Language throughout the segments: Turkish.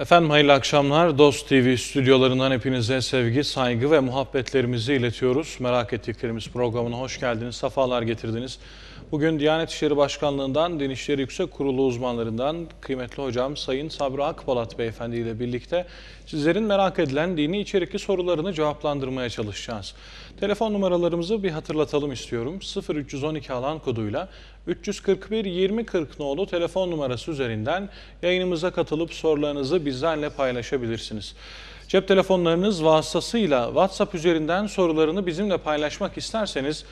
Efendim hayırlı akşamlar. Dost TV stüdyolarından hepinize sevgi, saygı ve muhabbetlerimizi iletiyoruz. Merak ettiklerimiz programına hoş geldiniz, sefalar getirdiniz. Bugün Diyanet İşleri Başkanlığı'ndan, Din İşleri Yüksek Kurulu uzmanlarından kıymetli hocam Sayın Sabri Akbalat Beyefendi ile birlikte sizlerin merak edilen dini içerikli sorularını cevaplandırmaya çalışacağız. Telefon numaralarımızı bir hatırlatalım istiyorum. 0312 alan koduyla 341 2040 nolu telefon numarası üzerinden yayınımıza katılıp sorularınızı bizlerle paylaşabilirsiniz. Cep telefonlarınız vasıtasıyla WhatsApp üzerinden sorularını bizimle paylaşmak isterseniz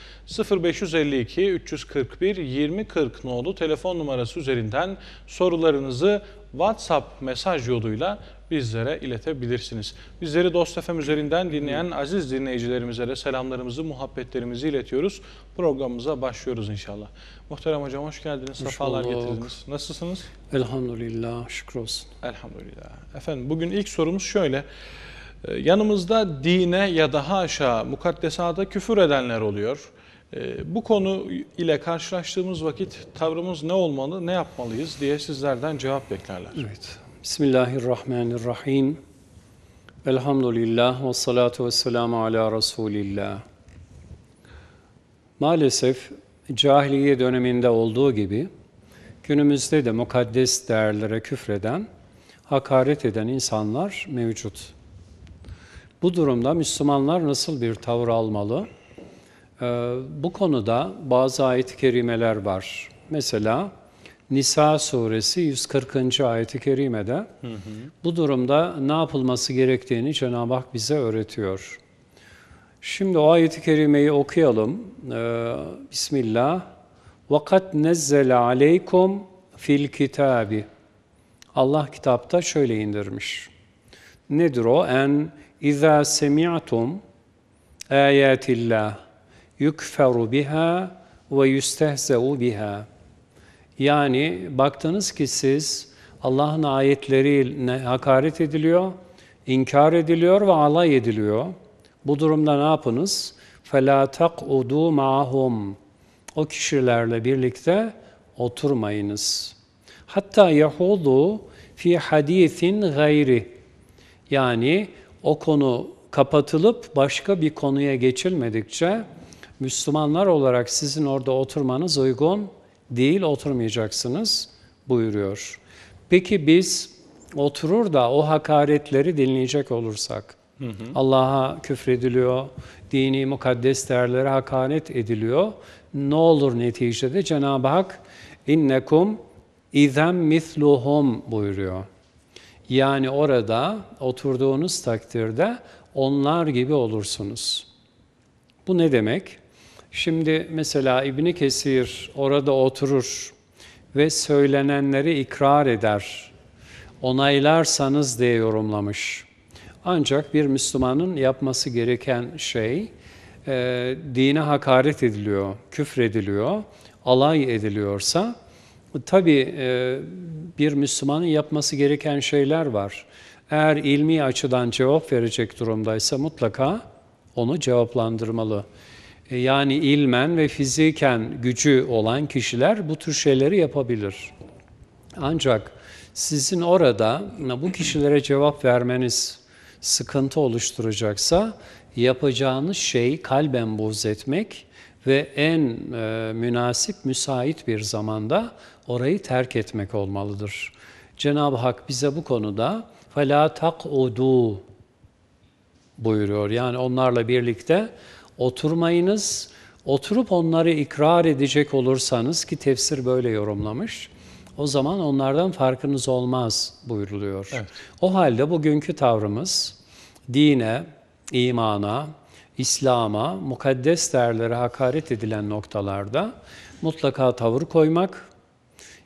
0552 341 2040 nolu telefon numarası üzerinden sorularınızı WhatsApp mesaj yoluyla bizlere iletebilirsiniz. Bizleri Dost FM üzerinden dinleyen aziz dinleyicilerimize de selamlarımızı, muhabbetlerimizi iletiyoruz. Programımıza başlıyoruz inşallah. Muhterem hocam hoş geldiniz, hoş sefalar getirdiniz. Nasılsınız? Elhamdülillah, şükür olsun. Elhamdülillah. Efendim bugün ilk sorumuz şöyle. Ee, yanımızda dine ya da haşa mukaddesata küfür edenler oluyor. Ee, bu konu ile karşılaştığımız vakit tavrımız ne olmalı, ne yapmalıyız diye sizlerden cevap beklerler. Evet, Bismillahirrahmanirrahim. Elhamdülillah ve salatu ve selamu ala Resulillah. Maalesef cahiliye döneminde olduğu gibi günümüzde de mukaddes değerlere küfreden, hakaret eden insanlar mevcut. Bu durumda Müslümanlar nasıl bir tavır almalı? Ee, bu konuda bazı ayet-i kerimeler var. Mesela Nisa suresi 140. ayeti kerimede hı hı. bu durumda ne yapılması gerektiğini Cenab-ı Hak bize öğretiyor. Şimdi o ayeti kerimeyi okuyalım. Ee, Bismillah. وَقَدْ نَزَّلَ عَلَيْكُمْ fil kitabi. Allah kitapta şöyle indirmiş. Nedir o? En اِذَا سَمِعْتُمْ آيَاتِ اللّٰهِ يُكْفَرُ بِهَا وَيُسْتَهْزَعُ بِهَا yani baktınız ki siz Allah'ın ayetlerine hakaret ediliyor, inkar ediliyor ve alay ediliyor. Bu durumda ne yapınız? فَلَا تَقْعُدُوا مَعَهُمْ O kişilerle birlikte oturmayınız. Hatta yahudu fi hadisin gayri. Yani o konu kapatılıp başka bir konuya geçilmedikçe Müslümanlar olarak sizin orada oturmanız uygun değil oturmayacaksınız buyuruyor. Peki biz oturur da o hakaretleri dinleyecek olursak, Allah'a küfrediliyor, dini mukaddes değerlere hakaret ediliyor. Ne olur neticede Cenab-ı Hak innekum izem misluhum buyuruyor. Yani orada oturduğunuz takdirde onlar gibi olursunuz. Bu ne demek? Şimdi mesela İbni Kesir orada oturur ve söylenenleri ikrar eder. Onaylarsanız diye yorumlamış. Ancak bir Müslümanın yapması gereken şey e, dine hakaret ediliyor, küfrediliyor, alay ediliyorsa tabii e, bir Müslümanın yapması gereken şeyler var. Eğer ilmi açıdan cevap verecek durumdaysa mutlaka onu cevaplandırmalı. E, yani ilmen ve fiziken gücü olan kişiler bu tür şeyleri yapabilir. Ancak sizin orada bu kişilere cevap vermeniz sıkıntı oluşturacaksa yapacağınız şey kalben boz etmek ve en e, münasip, müsait bir zamanda orayı terk etmek olmalıdır. Cenab-ı Hak bize bu konuda فَلَا تَقْعُدُوا buyuruyor. Yani onlarla birlikte oturmayınız, oturup onları ikrar edecek olursanız ki tefsir böyle yorumlamış, o zaman onlardan farkınız olmaz buyuruluyor. Evet. O halde bugünkü tavrımız dine, imana, İslam'a, mukaddes değerlere hakaret edilen noktalarda mutlaka tavır koymak,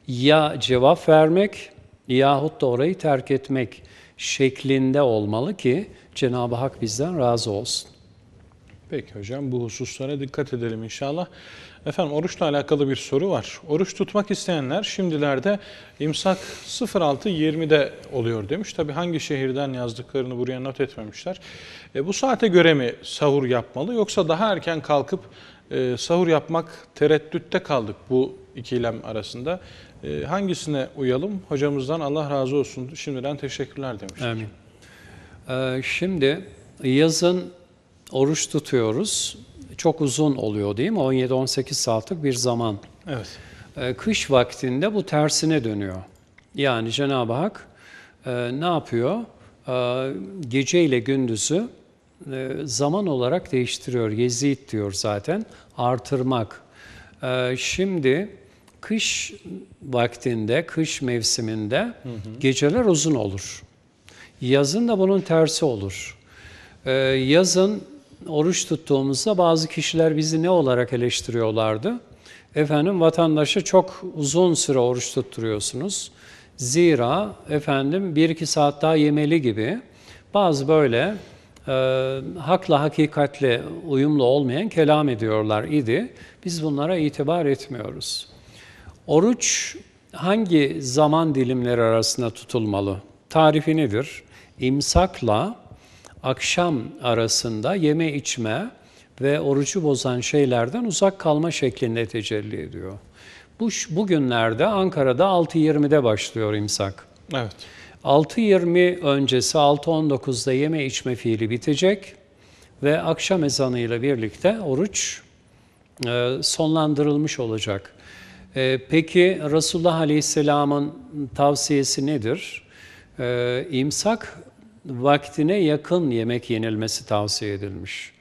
ya cevap vermek yahut da orayı terk etmek şeklinde olmalı ki Cenab-ı Hak bizden razı olsun. Peki hocam bu hususlara dikkat edelim inşallah. Efendim oruçla alakalı bir soru var. Oruç tutmak isteyenler şimdilerde imsak 06.20'de oluyor demiş. Tabi hangi şehirden yazdıklarını buraya not etmemişler. E, bu saate göre mi sahur yapmalı yoksa daha erken kalkıp e, sahur yapmak tereddütte kaldık bu ikilem arasında. E, hangisine uyalım? Hocamızdan Allah razı olsun. Şimdiden teşekkürler demiş. Amin. Ee, şimdi yazın oruç tutuyoruz. Çok uzun oluyor değil mi? 17-18 saatlik bir zaman. Evet. Ee, kış vaktinde bu tersine dönüyor. Yani Cenab-ı Hak e, ne yapıyor? Ee, gece ile gündüzü e, zaman olarak değiştiriyor. Yezid diyor zaten. Artırmak. Ee, şimdi kış vaktinde, kış mevsiminde hı hı. geceler uzun olur. Yazın da bunun tersi olur. yazın oruç tuttuğumuzda bazı kişiler bizi ne olarak eleştiriyorlardı? Efendim vatandaşa çok uzun süre oruç tutturuyorsunuz. Zira efendim bir iki saat daha yemeli gibi bazı böyle e, hakla hakikatle uyumlu olmayan kelam ediyorlar idi. Biz bunlara itibar etmiyoruz. Oruç hangi zaman dilimleri arasında tutulmalı? Tarifi nedir? İmsakla akşam arasında yeme içme ve orucu bozan şeylerden uzak kalma şeklinde tecelli ediyor. Bu bugünlerde Ankara'da 6.20'de başlıyor imsak. Evet. 6.20 öncesi 6.19'da yeme içme fiili bitecek ve akşam ezanıyla birlikte oruç e, sonlandırılmış olacak. E, peki Resulullah Aleyhisselam'ın tavsiyesi nedir? E, imsak vaktine yakın yemek yenilmesi tavsiye edilmiş.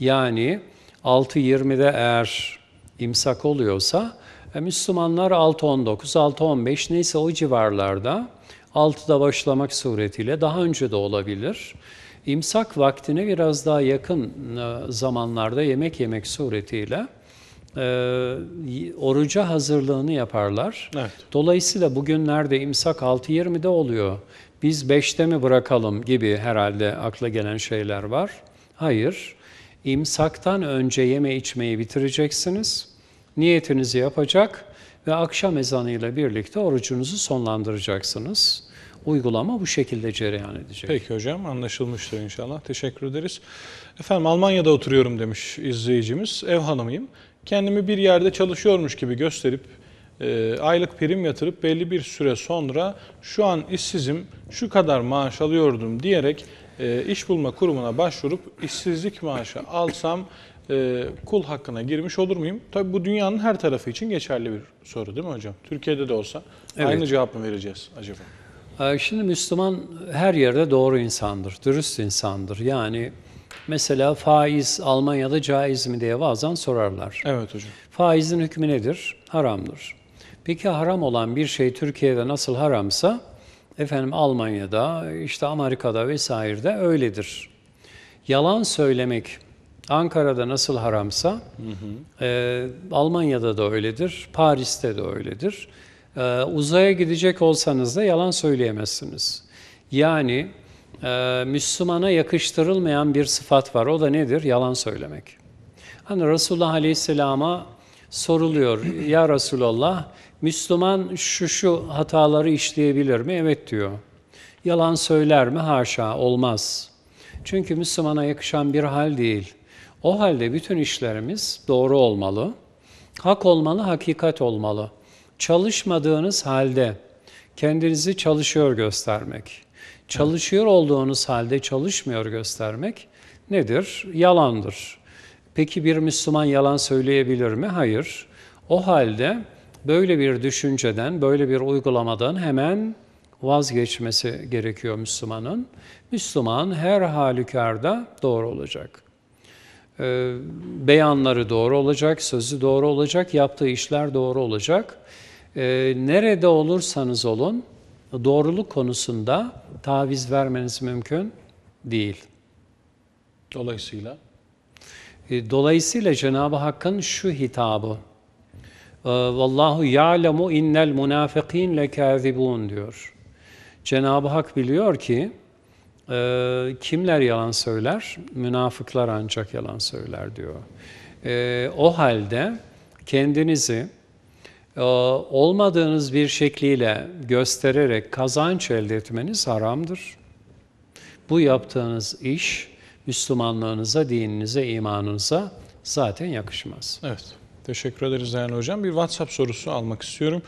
Yani 6.20'de eğer imsak oluyorsa e, Müslümanlar 6.19, 6.15 neyse o civarlarda 6'da başlamak suretiyle daha önce de olabilir. İmsak vaktine biraz daha yakın e, zamanlarda yemek yemek suretiyle e, oruca hazırlığını yaparlar. Evet. Dolayısıyla bugünlerde imsak 6.20'de oluyor biz beşte mi bırakalım gibi herhalde akla gelen şeyler var. Hayır, imsaktan önce yeme içmeyi bitireceksiniz, niyetinizi yapacak ve akşam ezanıyla birlikte orucunuzu sonlandıracaksınız. Uygulama bu şekilde cereyan edecek. Peki hocam anlaşılmıştır inşallah. Teşekkür ederiz. Efendim Almanya'da oturuyorum demiş izleyicimiz. Ev hanımıyım. Kendimi bir yerde çalışıyormuş gibi gösterip e, aylık prim yatırıp belli bir süre sonra şu an işsizim, şu kadar maaş alıyordum diyerek e, iş bulma kurumuna başvurup işsizlik maaşı alsam e, kul hakkına girmiş olur muyum? Tabii bu dünyanın her tarafı için geçerli bir soru değil mi hocam? Türkiye'de de olsa evet. aynı cevap mı vereceğiz acaba? Ee, şimdi Müslüman her yerde doğru insandır, dürüst insandır. Yani mesela faiz Almanya'da caiz mi diye bazen sorarlar. Evet hocam. Faizin hükmü nedir? Haramdır. Peki haram olan bir şey Türkiye'de nasıl haramsa efendim Almanya'da, işte Amerika'da vesairede öyledir. Yalan söylemek Ankara'da nasıl haramsa hı hı. E, Almanya'da da öyledir, Paris'te de öyledir. E, uzaya gidecek olsanız da yalan söyleyemezsiniz. Yani e, Müslümana yakıştırılmayan bir sıfat var. O da nedir? Yalan söylemek. Hani Resulullah Aleyhisselam'a soruluyor. Ya Resulallah Müslüman şu şu hataları işleyebilir mi? Evet diyor. Yalan söyler mi? Haşa, olmaz. Çünkü Müslümana yakışan bir hal değil. O halde bütün işlerimiz doğru olmalı. Hak olmalı, hakikat olmalı. Çalışmadığınız halde kendinizi çalışıyor göstermek, çalışıyor olduğunuz halde çalışmıyor göstermek nedir? Yalandır. Peki bir Müslüman yalan söyleyebilir mi? Hayır. O halde böyle bir düşünceden, böyle bir uygulamadan hemen vazgeçmesi gerekiyor Müslümanın. Müslüman her halükarda doğru olacak. Ee, beyanları doğru olacak, sözü doğru olacak, yaptığı işler doğru olacak. Ee, nerede olursanız olun doğruluk konusunda taviz vermeniz mümkün değil. Dolayısıyla? Ee, dolayısıyla Cenab-ı Hakk'ın şu hitabı, ee, vallahu ya'lemu innel munafikin lekazibun diyor. Cenab-ı Hak biliyor ki e, kimler yalan söyler? Münafıklar ancak yalan söyler diyor. E, o halde kendinizi e, olmadığınız bir şekliyle göstererek kazanç elde etmeniz haramdır. Bu yaptığınız iş Müslümanlığınıza, dininize, imanınıza zaten yakışmaz. Evet. Teşekkür ederiz Değerli Hocam. Bir WhatsApp sorusu almak istiyorum.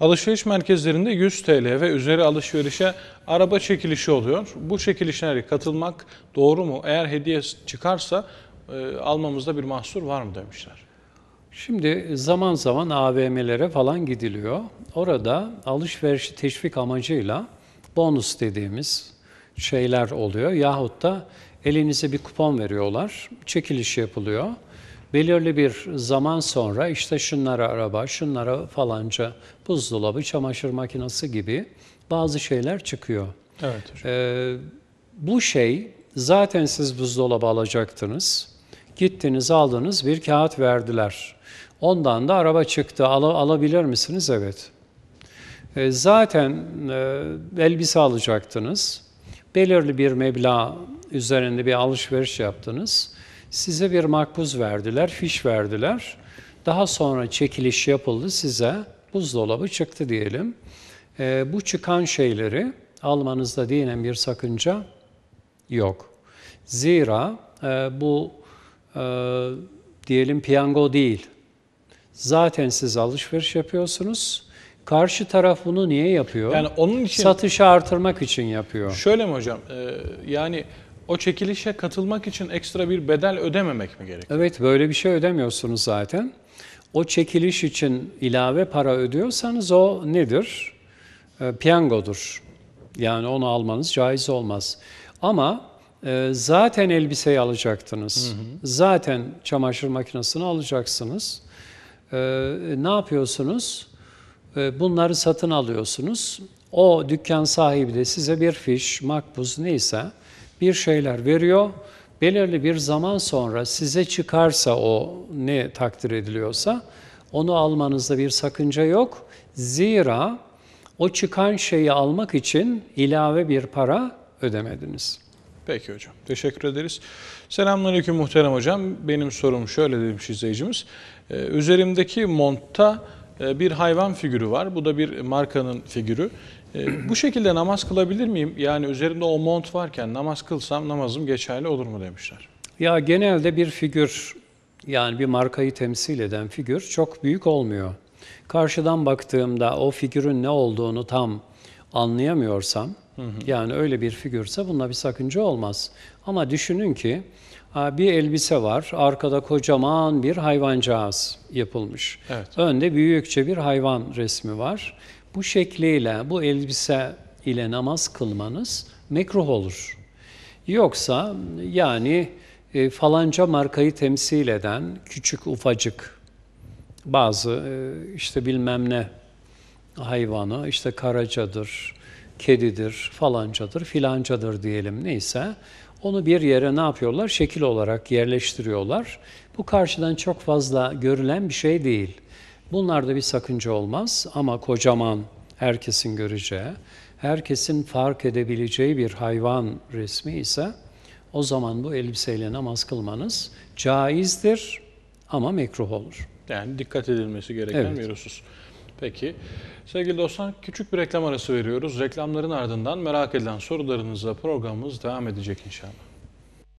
Alışveriş merkezlerinde 100 TL ve üzeri alışverişe araba çekilişi oluyor. Bu çekilişlere katılmak doğru mu? Eğer hediye çıkarsa e, almamızda bir mahsur var mı demişler. Şimdi zaman zaman AVM'lere falan gidiliyor. Orada alışverişi teşvik amacıyla bonus dediğimiz şeyler oluyor. Yahut da elinize bir kupon veriyorlar, çekiliş yapılıyor belirli bir zaman sonra işte şunlara araba, şunlara falanca buzdolabı, çamaşır makinesi gibi bazı şeyler çıkıyor. Evet hocam. Ee, bu şey zaten siz buzdolabı alacaktınız. Gittiniz aldınız bir kağıt verdiler. Ondan da araba çıktı. Al alabilir misiniz? Evet. E, zaten e, elbise alacaktınız. Belirli bir meblağ üzerinde bir alışveriş yaptınız. Size bir makbuz verdiler, fiş verdiler. Daha sonra çekiliş yapıldı size, buzdolabı çıktı diyelim. E, bu çıkan şeyleri almanızda dinen bir sakınca yok. Zira e, bu e, diyelim piyango değil. Zaten siz alışveriş yapıyorsunuz. Karşı taraf bunu niye yapıyor? Yani onun için satışı artırmak için yapıyor. Şöyle mi hocam? E, yani o çekilişe katılmak için ekstra bir bedel ödememek mi gerekiyor? Evet böyle bir şey ödemiyorsunuz zaten. O çekiliş için ilave para ödüyorsanız o nedir? E, piyangodur. Yani onu almanız caiz olmaz. Ama e, zaten elbiseyi alacaktınız. Hı hı. Zaten çamaşır makinesini alacaksınız. E, ne yapıyorsunuz? E, bunları satın alıyorsunuz. O dükkan sahibi de size bir fiş, makbuz neyse bir şeyler veriyor. Belirli bir zaman sonra size çıkarsa o ne takdir ediliyorsa onu almanızda bir sakınca yok. Zira o çıkan şeyi almak için ilave bir para ödemediniz. Peki hocam. Teşekkür ederiz. Selamünaleyküm muhterem hocam. Benim sorum şöyle demiş izleyicimiz. Ee, üzerimdeki montta e, bir hayvan figürü var. Bu da bir markanın figürü. E, bu şekilde namaz kılabilir miyim? Yani üzerinde o mont varken namaz kılsam namazım geçerli olur mu demişler. Ya genelde bir figür yani bir markayı temsil eden figür çok büyük olmuyor. Karşıdan baktığımda o figürün ne olduğunu tam anlayamıyorsam hı hı. yani öyle bir figürse bunda bir sakınca olmaz. Ama düşünün ki bir elbise var arkada kocaman bir hayvancağız yapılmış. Evet. Önde büyükçe bir hayvan resmi var bu şekliyle, bu elbise ile namaz kılmanız mekruh olur. Yoksa yani e, falanca markayı temsil eden küçük ufacık bazı e, işte bilmem ne hayvanı işte karacadır, kedidir, falancadır, filancadır diyelim neyse onu bir yere ne yapıyorlar? Şekil olarak yerleştiriyorlar. Bu karşıdan çok fazla görülen bir şey değil. Bunlarda bir sakınca olmaz ama kocaman, herkesin göreceği, herkesin fark edebileceği bir hayvan resmi ise o zaman bu elbiseyle namaz kılmanız caizdir ama mekruh olur. Yani dikkat edilmesi gereken evet. bir husus. Peki. Sevgili dostlar küçük bir reklam arası veriyoruz. Reklamların ardından merak edilen sorularınızla programımız devam edecek inşallah.